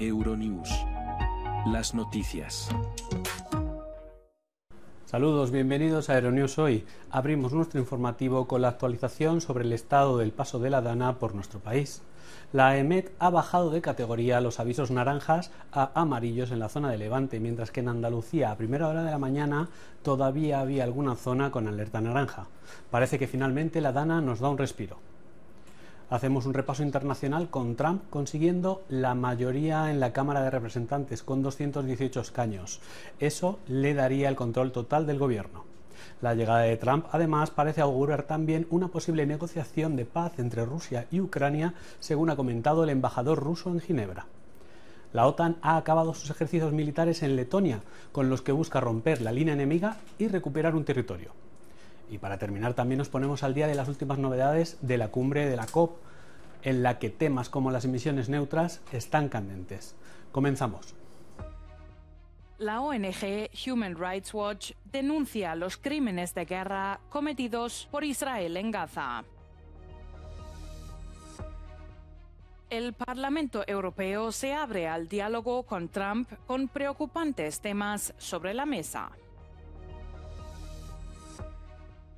Euronews. Las noticias. Saludos, bienvenidos a Euronews Hoy. Abrimos nuestro informativo con la actualización sobre el estado del paso de la Dana por nuestro país. La EMET ha bajado de categoría los avisos naranjas a amarillos en la zona de Levante, mientras que en Andalucía a primera hora de la mañana todavía había alguna zona con alerta naranja. Parece que finalmente la Dana nos da un respiro hacemos un repaso internacional con Trump consiguiendo la mayoría en la Cámara de Representantes con 218 escaños. Eso le daría el control total del gobierno. La llegada de Trump además parece augurar también una posible negociación de paz entre Rusia y Ucrania, según ha comentado el embajador ruso en Ginebra. La OTAN ha acabado sus ejercicios militares en Letonia, con los que busca romper la línea enemiga y recuperar un territorio. Y para terminar, también nos ponemos al día de las últimas novedades de la cumbre de la COP, en la que temas como las emisiones neutras están candentes. Comenzamos. La ONG Human Rights Watch denuncia los crímenes de guerra cometidos por Israel en Gaza. El Parlamento Europeo se abre al diálogo con Trump con preocupantes temas sobre la mesa.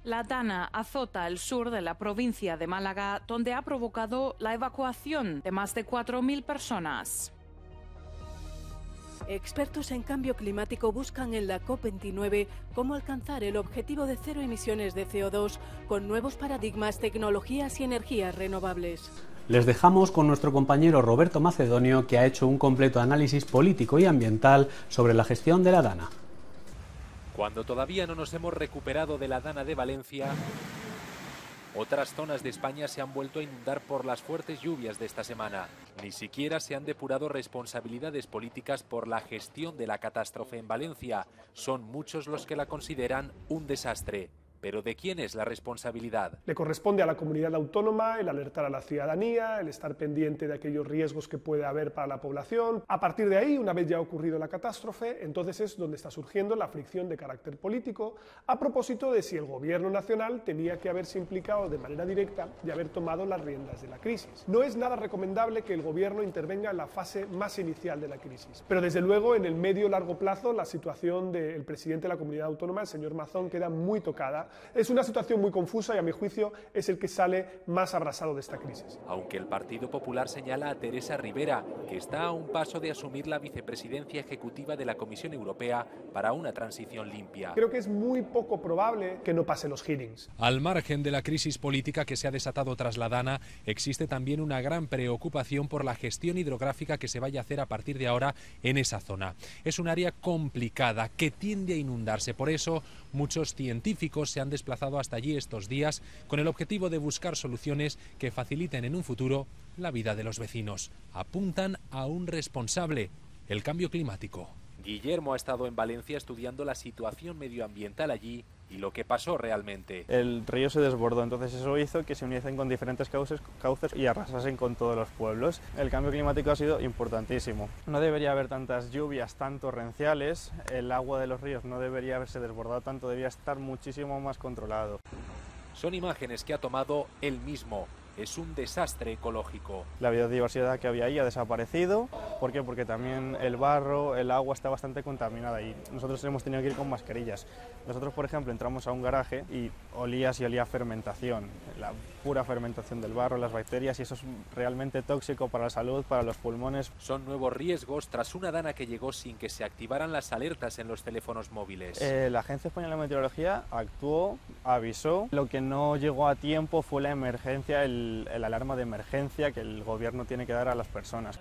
La Dana azota el sur de la provincia de Málaga, donde ha provocado la evacuación de más de 4.000 personas. Expertos en cambio climático buscan en la COP29 cómo alcanzar el objetivo de cero emisiones de CO2 con nuevos paradigmas, tecnologías y energías renovables. Les dejamos con nuestro compañero Roberto Macedonio, que ha hecho un completo análisis político y ambiental sobre la gestión de la DANA. Cuando todavía no nos hemos recuperado de la dana de Valencia, otras zonas de España se han vuelto a inundar por las fuertes lluvias de esta semana. Ni siquiera se han depurado responsabilidades políticas por la gestión de la catástrofe en Valencia. Son muchos los que la consideran un desastre. Pero ¿de quién es la responsabilidad? Le corresponde a la comunidad autónoma el alertar a la ciudadanía, el estar pendiente de aquellos riesgos que puede haber para la población. A partir de ahí, una vez ya ha ocurrido la catástrofe, entonces es donde está surgiendo la fricción de carácter político a propósito de si el gobierno nacional tenía que haberse implicado de manera directa y haber tomado las riendas de la crisis. No es nada recomendable que el gobierno intervenga en la fase más inicial de la crisis, pero desde luego en el medio largo plazo la situación del presidente de la comunidad autónoma, el señor Mazón, queda muy tocada es una situación muy confusa y, a mi juicio, es el que sale más abrasado de esta crisis. Aunque el Partido Popular señala a Teresa Rivera, que está a un paso de asumir la vicepresidencia ejecutiva de la Comisión Europea para una transición limpia. Creo que es muy poco probable que no pase los hearings. Al margen de la crisis política que se ha desatado tras la Dana, existe también una gran preocupación por la gestión hidrográfica que se vaya a hacer a partir de ahora en esa zona. Es un área complicada que tiende a inundarse. Por eso, muchos científicos se han desplazado hasta allí estos días con el objetivo de buscar soluciones que faciliten en un futuro la vida de los vecinos. Apuntan a un responsable, el cambio climático. Guillermo ha estado en Valencia estudiando la situación medioambiental allí y lo que pasó realmente. El río se desbordó, entonces eso hizo que se uniesen con diferentes cauces, y arrasasen con todos los pueblos. El cambio climático ha sido importantísimo. No debería haber tantas lluvias tan torrenciales, el agua de los ríos no debería haberse desbordado tanto, debía estar muchísimo más controlado. Son imágenes que ha tomado él mismo es un desastre ecológico. La biodiversidad que había ahí ha desaparecido. ¿Por qué? Porque también el barro, el agua está bastante contaminada y nosotros hemos tenido que ir con mascarillas. Nosotros, por ejemplo, entramos a un garaje y olías y olía fermentación, la pura fermentación del barro, las bacterias y eso es realmente tóxico para la salud, para los pulmones. Son nuevos riesgos tras una dana que llegó sin que se activaran las alertas en los teléfonos móviles. Eh, la Agencia Española de Meteorología actuó, avisó. Lo que no llegó a tiempo fue la emergencia, el el, alarma de emergencia que el gobierno tiene que dar a las personas.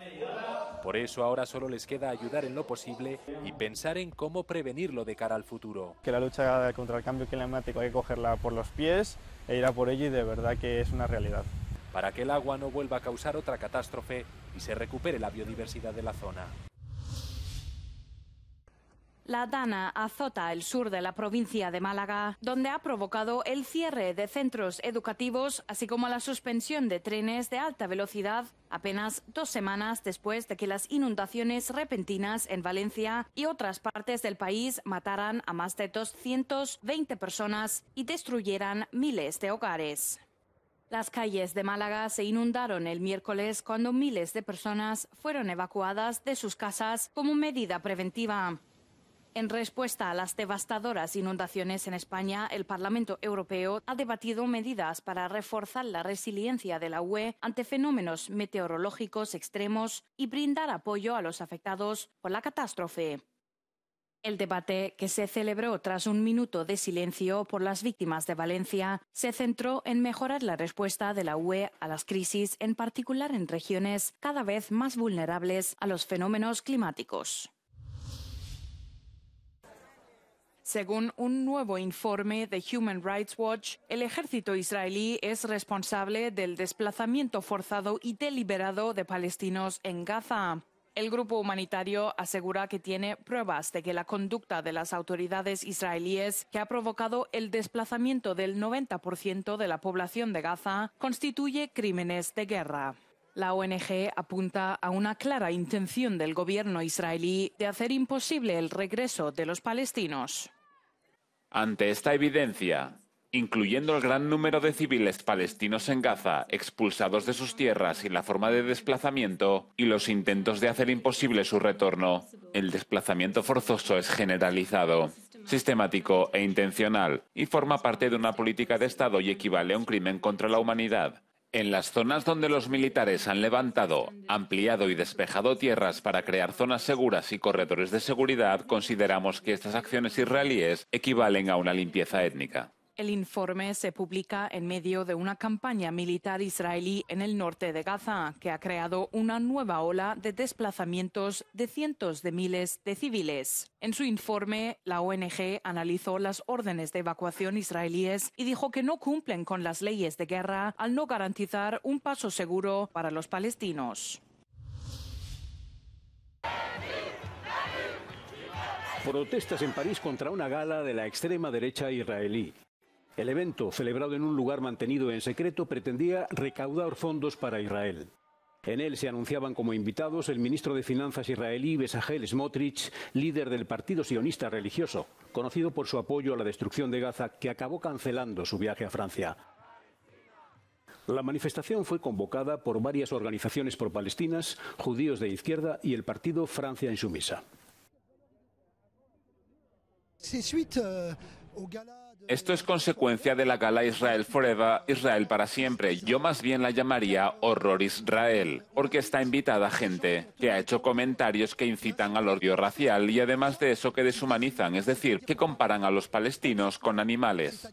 Por eso ahora solo les queda ayudar en lo posible y pensar en cómo prevenirlo de cara al futuro. Que la lucha contra el cambio climático hay que cogerla por los pies e ir a por ello y de verdad que es una realidad. Para que el agua no vuelva a causar otra catástrofe y se recupere la biodiversidad de la zona la dana azota el sur de la provincia de Málaga, donde ha provocado el cierre de centros educativos, así como la suspensión de trenes de alta velocidad apenas dos semanas después de que las inundaciones repentinas en Valencia y otras partes del país mataran a más de 220 personas y destruyeran miles de hogares. Las calles de Málaga se inundaron el miércoles cuando miles de personas fueron evacuadas de sus casas como medida preventiva. En respuesta a las devastadoras inundaciones en España, el Parlamento Europeo ha debatido medidas para reforzar la resiliencia de la UE ante fenómenos meteorológicos extremos y brindar apoyo a los afectados por la catástrofe. El debate, que se celebró tras un minuto de silencio por las víctimas de Valencia, se centró en mejorar la respuesta de la UE a las crisis, en particular en regiones cada vez más vulnerables a los fenómenos climáticos. Según un nuevo informe de Human Rights Watch, el ejército israelí es responsable del desplazamiento forzado y deliberado de palestinos en Gaza. El grupo humanitario asegura que tiene pruebas de que la conducta de las autoridades israelíes, que ha provocado el desplazamiento del 90% de la población de Gaza, constituye crímenes de guerra. La ONG apunta a una clara intención del gobierno israelí de hacer imposible el regreso de los palestinos. Ante esta evidencia, incluyendo el gran número de civiles palestinos en Gaza expulsados de sus tierras y la forma de desplazamiento y los intentos de hacer imposible su retorno, el desplazamiento forzoso es generalizado, sistemático e intencional y forma parte de una política de Estado y equivale a un crimen contra la humanidad en las zonas donde los militares han levantado, ampliado y despejado tierras para crear zonas seguras y corredores de seguridad, consideramos que estas acciones israelíes equivalen a una limpieza étnica. El informe se publica en medio de una campaña militar israelí en el norte de Gaza, que ha creado una nueva ola de desplazamientos de cientos de miles de civiles. En su informe, la ONG analizó las órdenes de evacuación israelíes y dijo que no cumplen con las leyes de guerra al no garantizar un paso seguro para los palestinos. Protestas en París contra una gala de la extrema derecha israelí. El evento, celebrado en un lugar mantenido en secreto, pretendía recaudar fondos para Israel. En él se anunciaban como invitados el ministro de Finanzas israelí Besagel Smotrich, líder del Partido Sionista Religioso, conocido por su apoyo a la destrucción de Gaza, que acabó cancelando su viaje a Francia. La manifestación fue convocada por varias organizaciones pro-palestinas, judíos de izquierda y el partido Francia Insumisa. Esto es consecuencia de la gala Israel Forever, Israel para siempre. Yo más bien la llamaría Horror Israel, porque está invitada gente que ha hecho comentarios que incitan al odio racial y además de eso que deshumanizan, es decir, que comparan a los palestinos con animales.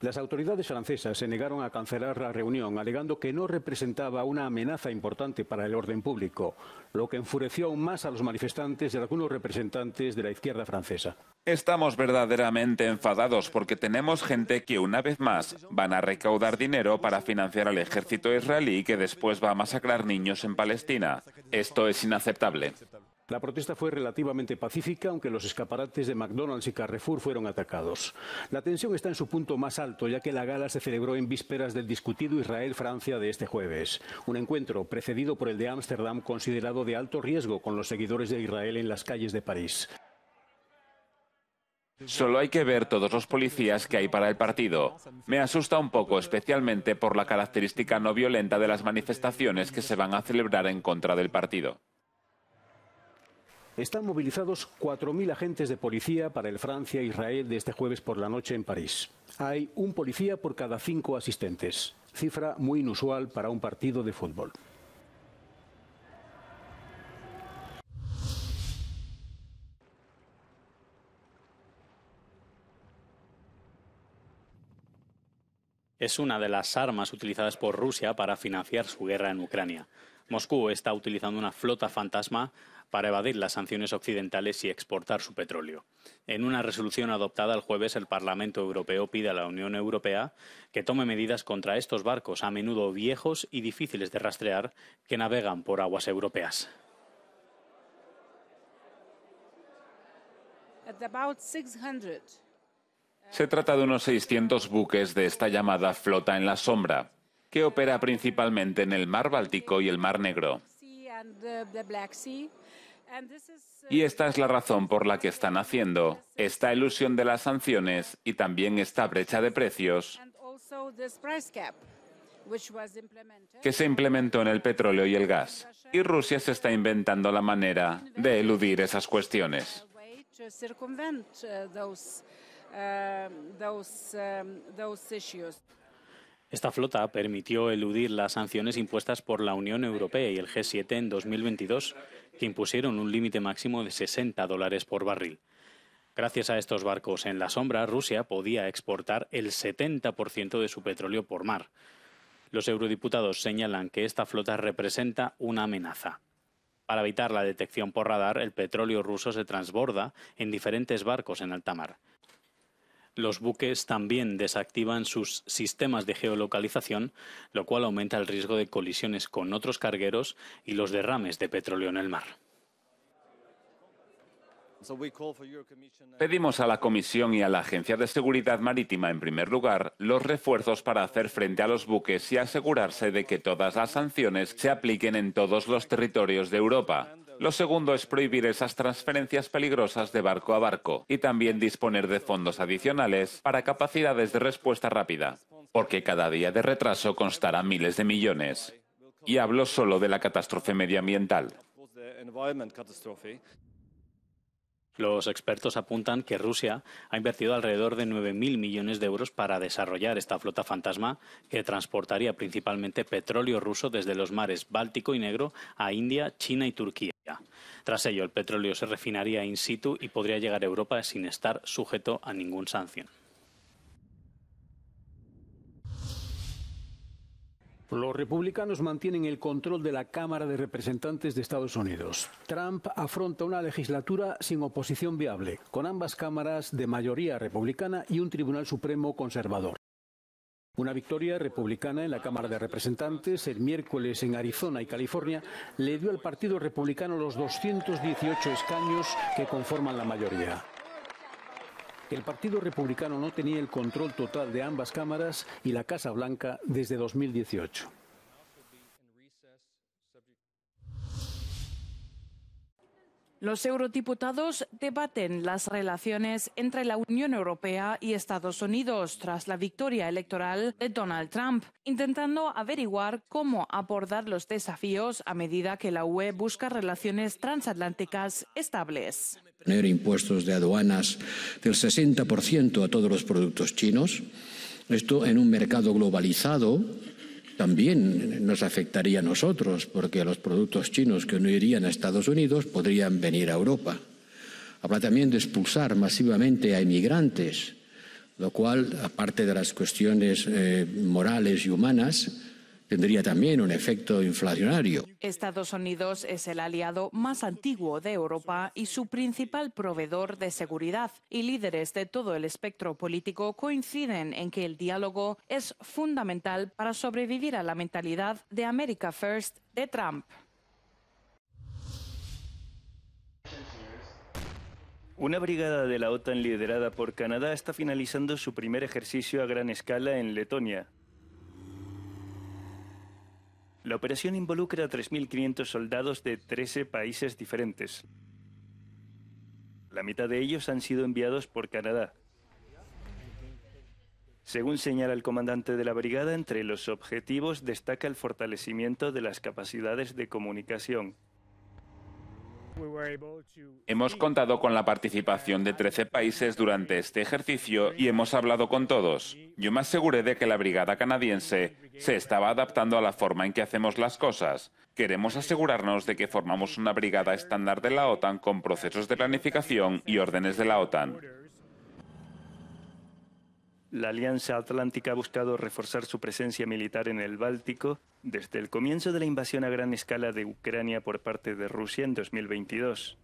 Las autoridades francesas se negaron a cancelar la reunión, alegando que no representaba una amenaza importante para el orden público, lo que enfureció aún más a los manifestantes y a algunos representantes de la izquierda francesa. Estamos verdaderamente enfadados porque tenemos gente que una vez más van a recaudar dinero para financiar al ejército israelí que después va a masacrar niños en Palestina. Esto es inaceptable. La protesta fue relativamente pacífica, aunque los escaparates de McDonald's y Carrefour fueron atacados. La tensión está en su punto más alto, ya que la gala se celebró en vísperas del discutido Israel-Francia de este jueves. Un encuentro precedido por el de Ámsterdam considerado de alto riesgo con los seguidores de Israel en las calles de París. Solo hay que ver todos los policías que hay para el partido. Me asusta un poco, especialmente por la característica no violenta de las manifestaciones que se van a celebrar en contra del partido. Están movilizados 4.000 agentes de policía para el Francia-Israel de este jueves por la noche en París. Hay un policía por cada cinco asistentes, cifra muy inusual para un partido de fútbol. Es una de las armas utilizadas por Rusia para financiar su guerra en Ucrania. Moscú está utilizando una flota fantasma para evadir las sanciones occidentales y exportar su petróleo. En una resolución adoptada el jueves, el Parlamento Europeo pide a la Unión Europea que tome medidas contra estos barcos, a menudo viejos y difíciles de rastrear, que navegan por aguas europeas. Se trata de unos 600 buques de esta llamada flota en la sombra que opera principalmente en el Mar Báltico y el Mar Negro. Y esta es la razón por la que están haciendo esta ilusión de las sanciones y también esta brecha de precios que se implementó en el petróleo y el gas. Y Rusia se está inventando la manera de eludir esas cuestiones. Esta flota permitió eludir las sanciones impuestas por la Unión Europea y el G7 en 2022, que impusieron un límite máximo de 60 dólares por barril. Gracias a estos barcos en la sombra, Rusia podía exportar el 70% de su petróleo por mar. Los eurodiputados señalan que esta flota representa una amenaza. Para evitar la detección por radar, el petróleo ruso se transborda en diferentes barcos en alta mar los buques también desactivan sus sistemas de geolocalización, lo cual aumenta el riesgo de colisiones con otros cargueros y los derrames de petróleo en el mar. Pedimos a la Comisión y a la Agencia de Seguridad Marítima, en primer lugar, los refuerzos para hacer frente a los buques y asegurarse de que todas las sanciones se apliquen en todos los territorios de Europa. Lo segundo es prohibir esas transferencias peligrosas de barco a barco y también disponer de fondos adicionales para capacidades de respuesta rápida, porque cada día de retraso constará miles de millones. Y hablo solo de la catástrofe medioambiental. Los expertos apuntan que Rusia ha invertido alrededor de 9.000 millones de euros para desarrollar esta flota fantasma que transportaría principalmente petróleo ruso desde los mares Báltico y Negro a India, China y Turquía. Tras ello, el petróleo se refinaría in situ y podría llegar a Europa sin estar sujeto a ningún sanción. Los republicanos mantienen el control de la Cámara de Representantes de Estados Unidos. Trump afronta una legislatura sin oposición viable, con ambas cámaras de mayoría republicana y un Tribunal Supremo conservador. Una victoria republicana en la Cámara de Representantes el miércoles en Arizona y California le dio al Partido Republicano los 218 escaños que conforman la mayoría. El Partido Republicano no tenía el control total de ambas cámaras y la Casa Blanca desde 2018. Los eurodiputados debaten las relaciones entre la Unión Europea y Estados Unidos tras la victoria electoral de Donald Trump, intentando averiguar cómo abordar los desafíos a medida que la UE busca relaciones transatlánticas estables. Tener impuestos de aduanas del 60% a todos los productos chinos, esto en un mercado globalizado también nos afectaría a nosotros, porque los productos chinos que no irían a Estados Unidos podrían venir a Europa. Habla también de expulsar masivamente a inmigrantes, lo cual, aparte de las cuestiones eh, morales y humanas, tendría también un efecto inflacionario. Estados Unidos es el aliado más antiguo de Europa y su principal proveedor de seguridad, y líderes de todo el espectro político coinciden en que el diálogo es fundamental para sobrevivir a la mentalidad de America First de Trump. Una brigada de la OTAN liderada por Canadá está finalizando su primer ejercicio a gran escala en Letonia, la operación involucra a 3.500 soldados de 13 países diferentes. La mitad de ellos han sido enviados por Canadá. Según señala el comandante de la brigada, entre los objetivos destaca el fortalecimiento de las capacidades de comunicación, Hemos contado con la participación de 13 países durante este ejercicio y hemos hablado con todos. Yo me aseguré de que la brigada canadiense se estaba adaptando a la forma en que hacemos las cosas. Queremos asegurarnos de que formamos una brigada estándar de la OTAN con procesos de planificación y órdenes de la OTAN la Alianza Atlántica ha buscado reforzar su presencia militar en el Báltico desde el comienzo de la invasión a gran escala de Ucrania por parte de Rusia en 2022.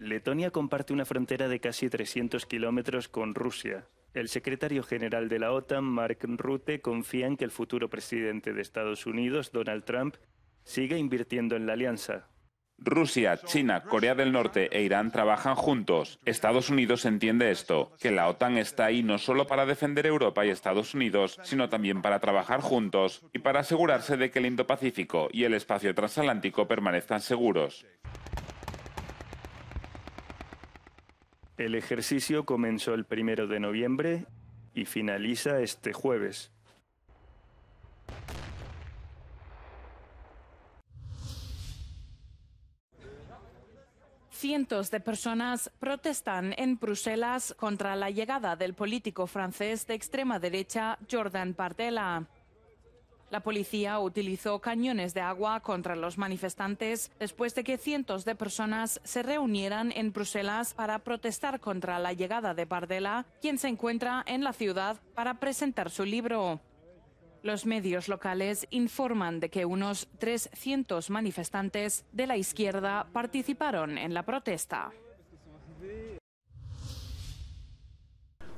Letonia comparte una frontera de casi 300 kilómetros con Rusia. El secretario general de la OTAN, Mark Rutte, confía en que el futuro presidente de Estados Unidos, Donald Trump, siga invirtiendo en la alianza, Rusia, China, Corea del Norte e Irán trabajan juntos. Estados Unidos entiende esto, que la OTAN está ahí no solo para defender Europa y Estados Unidos, sino también para trabajar juntos y para asegurarse de que el Indo-Pacífico y el espacio transatlántico permanezcan seguros. El ejercicio comenzó el primero de noviembre y finaliza este jueves. Cientos de personas protestan en Bruselas contra la llegada del político francés de extrema derecha Jordan Bardella. La policía utilizó cañones de agua contra los manifestantes después de que cientos de personas se reunieran en Bruselas para protestar contra la llegada de Bardella, quien se encuentra en la ciudad para presentar su libro. Los medios locales informan de que unos 300 manifestantes de la izquierda participaron en la protesta.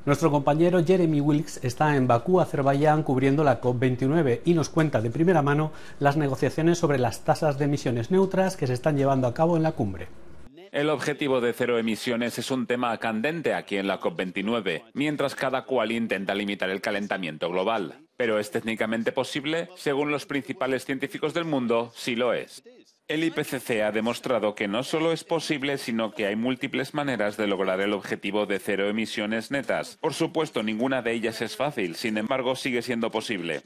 Nuestro compañero Jeremy Wilkes está en Bakú, Azerbaiyán, cubriendo la COP29 y nos cuenta de primera mano las negociaciones sobre las tasas de emisiones neutras que se están llevando a cabo en la cumbre. El objetivo de cero emisiones es un tema candente aquí en la COP29, mientras cada cual intenta limitar el calentamiento global pero es técnicamente posible, según los principales científicos del mundo, sí lo es. El IPCC ha demostrado que no solo es posible, sino que hay múltiples maneras de lograr el objetivo de cero emisiones netas. Por supuesto, ninguna de ellas es fácil, sin embargo, sigue siendo posible.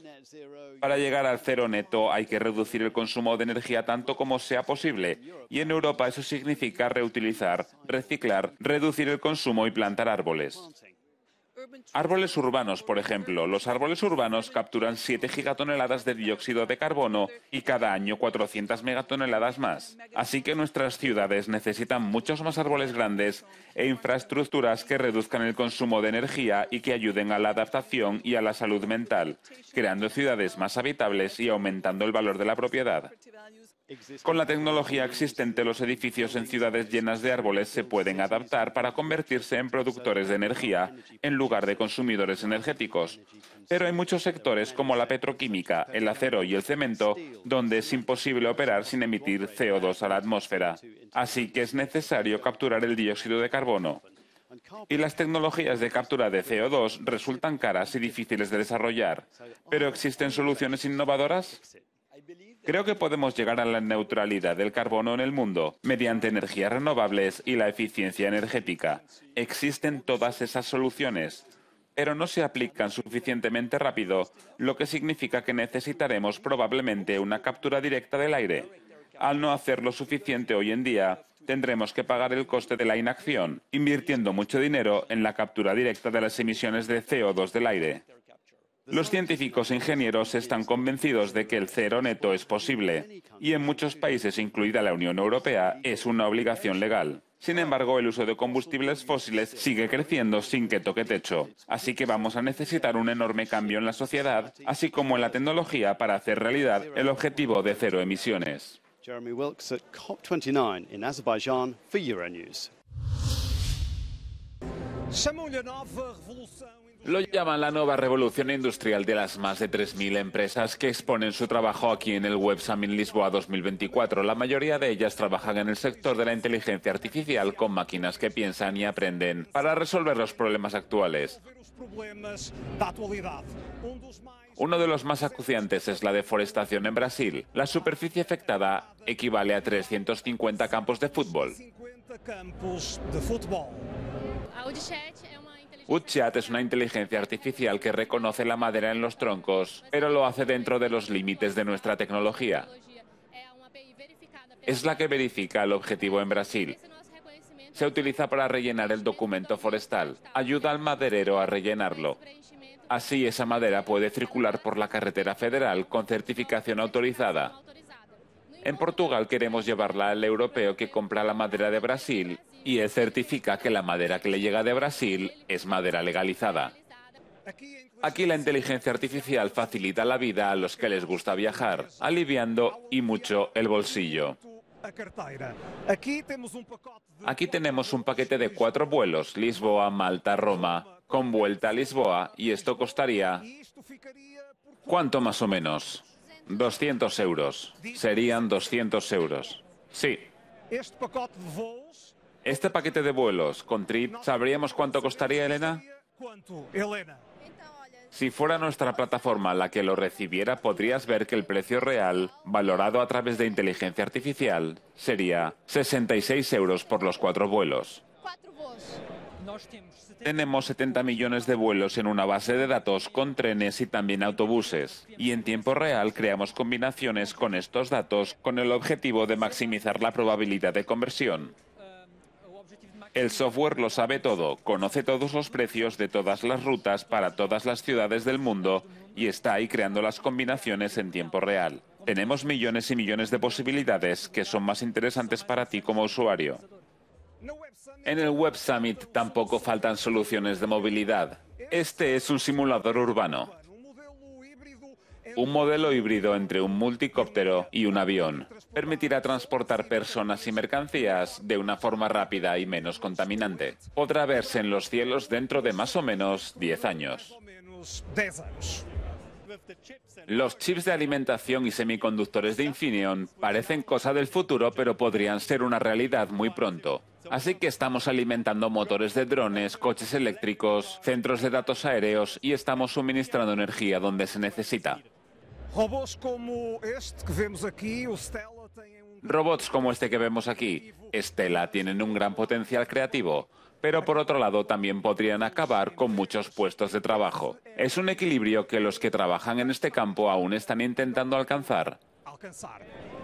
Para llegar al cero neto hay que reducir el consumo de energía tanto como sea posible, y en Europa eso significa reutilizar, reciclar, reducir el consumo y plantar árboles. Árboles urbanos, por ejemplo. Los árboles urbanos capturan 7 gigatoneladas de dióxido de carbono y cada año 400 megatoneladas más. Así que nuestras ciudades necesitan muchos más árboles grandes e infraestructuras que reduzcan el consumo de energía y que ayuden a la adaptación y a la salud mental, creando ciudades más habitables y aumentando el valor de la propiedad. Con la tecnología existente, los edificios en ciudades llenas de árboles se pueden adaptar para convertirse en productores de energía en lugar de consumidores energéticos. Pero hay muchos sectores como la petroquímica, el acero y el cemento donde es imposible operar sin emitir CO2 a la atmósfera. Así que es necesario capturar el dióxido de carbono. Y las tecnologías de captura de CO2 resultan caras y difíciles de desarrollar. ¿Pero existen soluciones innovadoras? Creo que podemos llegar a la neutralidad del carbono en el mundo mediante energías renovables y la eficiencia energética. Existen todas esas soluciones, pero no se aplican suficientemente rápido, lo que significa que necesitaremos probablemente una captura directa del aire. Al no hacer lo suficiente hoy en día, tendremos que pagar el coste de la inacción, invirtiendo mucho dinero en la captura directa de las emisiones de CO2 del aire. Los científicos e ingenieros están convencidos de que el cero neto es posible y en muchos países, incluida la Unión Europea, es una obligación legal. Sin embargo, el uso de combustibles fósiles sigue creciendo sin que toque techo, así que vamos a necesitar un enorme cambio en la sociedad, así como en la tecnología, para hacer realidad el objetivo de cero emisiones. Jeremy Wilkes COP29 in Azerbaijan for Euronews. Lo llaman la nueva revolución industrial de las más de 3.000 empresas que exponen su trabajo aquí en el Web Summit Lisboa 2024. La mayoría de ellas trabajan en el sector de la inteligencia artificial con máquinas que piensan y aprenden para resolver los problemas actuales. Uno de los más acuciantes es la deforestación en Brasil. La superficie afectada equivale a 350 campos de fútbol. UChat es una inteligencia artificial que reconoce la madera en los troncos, pero lo hace dentro de los límites de nuestra tecnología. Es la que verifica el objetivo en Brasil. Se utiliza para rellenar el documento forestal. Ayuda al maderero a rellenarlo. Así esa madera puede circular por la carretera federal con certificación autorizada. En Portugal queremos llevarla al europeo que compra la madera de Brasil y él certifica que la madera que le llega de Brasil es madera legalizada. Aquí la inteligencia artificial facilita la vida a los que les gusta viajar, aliviando y mucho el bolsillo. Aquí tenemos un paquete de cuatro vuelos, Lisboa, Malta, Roma, con vuelta a Lisboa, y esto costaría... ¿Cuánto más o menos? 200 euros. Serían 200 euros. Sí. Este paquete de vuelos con Trip, ¿sabríamos cuánto costaría, Elena? Si fuera nuestra plataforma la que lo recibiera, podrías ver que el precio real, valorado a través de inteligencia artificial, sería 66 euros por los cuatro vuelos. Tenemos 70 millones de vuelos en una base de datos con trenes y también autobuses, y en tiempo real creamos combinaciones con estos datos con el objetivo de maximizar la probabilidad de conversión. El software lo sabe todo, conoce todos los precios de todas las rutas para todas las ciudades del mundo y está ahí creando las combinaciones en tiempo real. Tenemos millones y millones de posibilidades que son más interesantes para ti como usuario. En el Web Summit tampoco faltan soluciones de movilidad. Este es un simulador urbano un modelo híbrido entre un multicóptero y un avión. Permitirá transportar personas y mercancías de una forma rápida y menos contaminante. Podrá verse en los cielos dentro de más o menos 10 años. Los chips de alimentación y semiconductores de Infineon parecen cosa del futuro, pero podrían ser una realidad muy pronto. Así que estamos alimentando motores de drones, coches eléctricos, centros de datos aéreos y estamos suministrando energía donde se necesita. Este um Robots como este que vemos aquí, Stella, tienen un gran potencial creativo, pero por otro lado también podrían acabar con muchos puestos de trabajo. Es un equilibrio que los que trabajan en este campo aún están intentando alcanzar.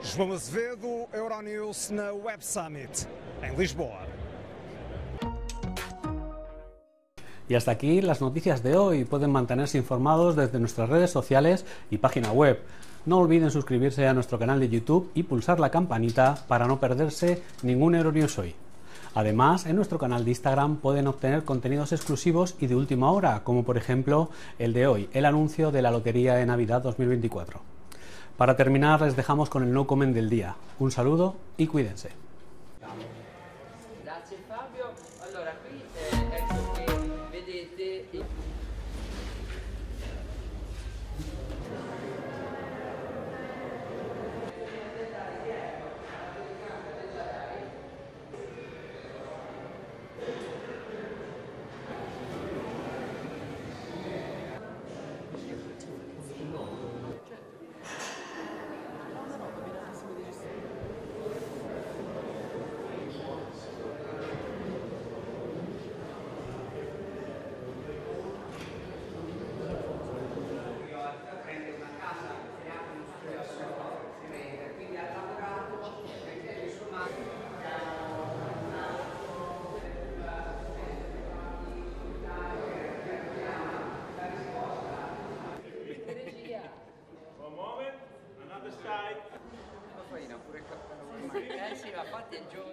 João Euronews na Web Summit, em Lisboa. Y hasta aquí las noticias de hoy. Pueden mantenerse informados desde nuestras redes sociales y página web. No olviden suscribirse a nuestro canal de YouTube y pulsar la campanita para no perderse ningún Euronews hoy. Además, en nuestro canal de Instagram pueden obtener contenidos exclusivos y de última hora, como por ejemplo el de hoy, el anuncio de la Lotería de Navidad 2024. Para terminar, les dejamos con el no comen del día. Un saludo y cuídense. fate il giorno.